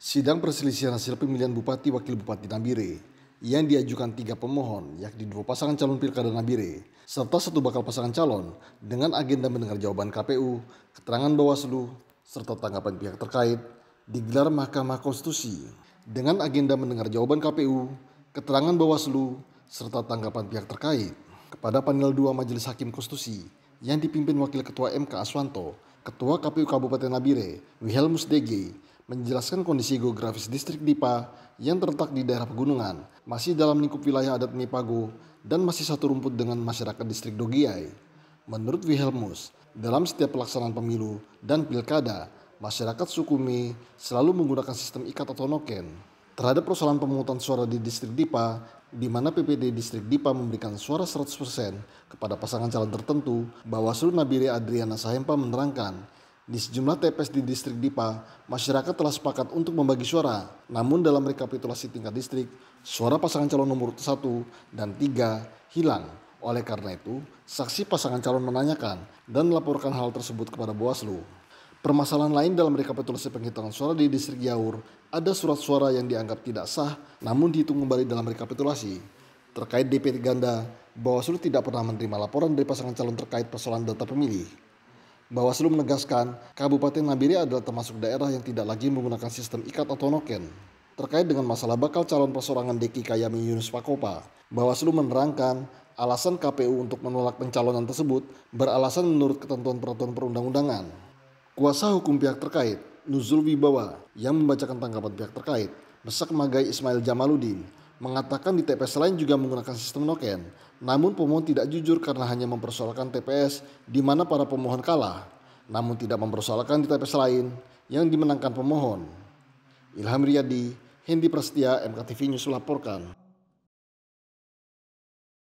Sidang perselisihan hasil pemilihan Bupati Wakil Bupati Nabire yang diajukan tiga pemohon, yakni dua pasangan calon pilkada Nabire, serta satu bakal pasangan calon dengan agenda mendengar jawaban KPU, keterangan Bawaslu, serta tanggapan pihak terkait, digelar Mahkamah Konstitusi dengan agenda mendengar jawaban KPU, keterangan Bawaslu, serta tanggapan pihak terkait kepada panel dua Majelis Hakim Konstitusi yang dipimpin Wakil Ketua MK Aswanto, Ketua KPU Kabupaten Nabire, Wihel Musdege, menjelaskan kondisi geografis distrik Dipa yang terletak di daerah pegunungan, masih dalam lingkup wilayah adat Nipago dan masih satu rumput dengan masyarakat distrik Dogiai. Menurut Wilhelmus, dalam setiap pelaksanaan pemilu dan pilkada, masyarakat suku Mi selalu menggunakan sistem ikat atau noken. Terhadap persoalan pemungutan suara di distrik Dipa, di mana PPD distrik Dipa memberikan suara 100% kepada pasangan calon tertentu, Bawaslu Nabire Adriana Sahempa menerangkan di sejumlah TPS di distrik Dipa, masyarakat telah sepakat untuk membagi suara. Namun dalam rekapitulasi tingkat distrik, suara pasangan calon nomor 1 dan 3 hilang. Oleh karena itu, saksi pasangan calon menanyakan dan melaporkan hal tersebut kepada Bawaslu. Permasalahan lain dalam rekapitulasi penghitungan suara di distrik Yaur, ada surat suara yang dianggap tidak sah namun dihitung kembali dalam rekapitulasi. Terkait DPT ganda, Bawaslu tidak pernah menerima laporan dari pasangan calon terkait persoalan data pemilih. Bawaslu menegaskan, Kabupaten Nabire adalah termasuk daerah yang tidak lagi menggunakan sistem ikat atau noken. Terkait dengan masalah bakal calon persorangan Deki Kayami Yunus Pakopa, Bawaslu menerangkan alasan KPU untuk menolak pencalonan tersebut beralasan menurut ketentuan peraturan perundang-undangan. Kuasa hukum pihak terkait, Nuzul Wibawa, yang membacakan tanggapan pihak terkait, Besak Magai Ismail Jamaluddin, mengatakan di TPS lain juga menggunakan sistem noken. Namun pemohon tidak jujur karena hanya mempersoalkan TPS di mana para pemohon kalah, namun tidak mempersoalkan di TPS lain yang dimenangkan pemohon. Ilham Riyadi, Hendi Prestia, MKTV News melaporkan.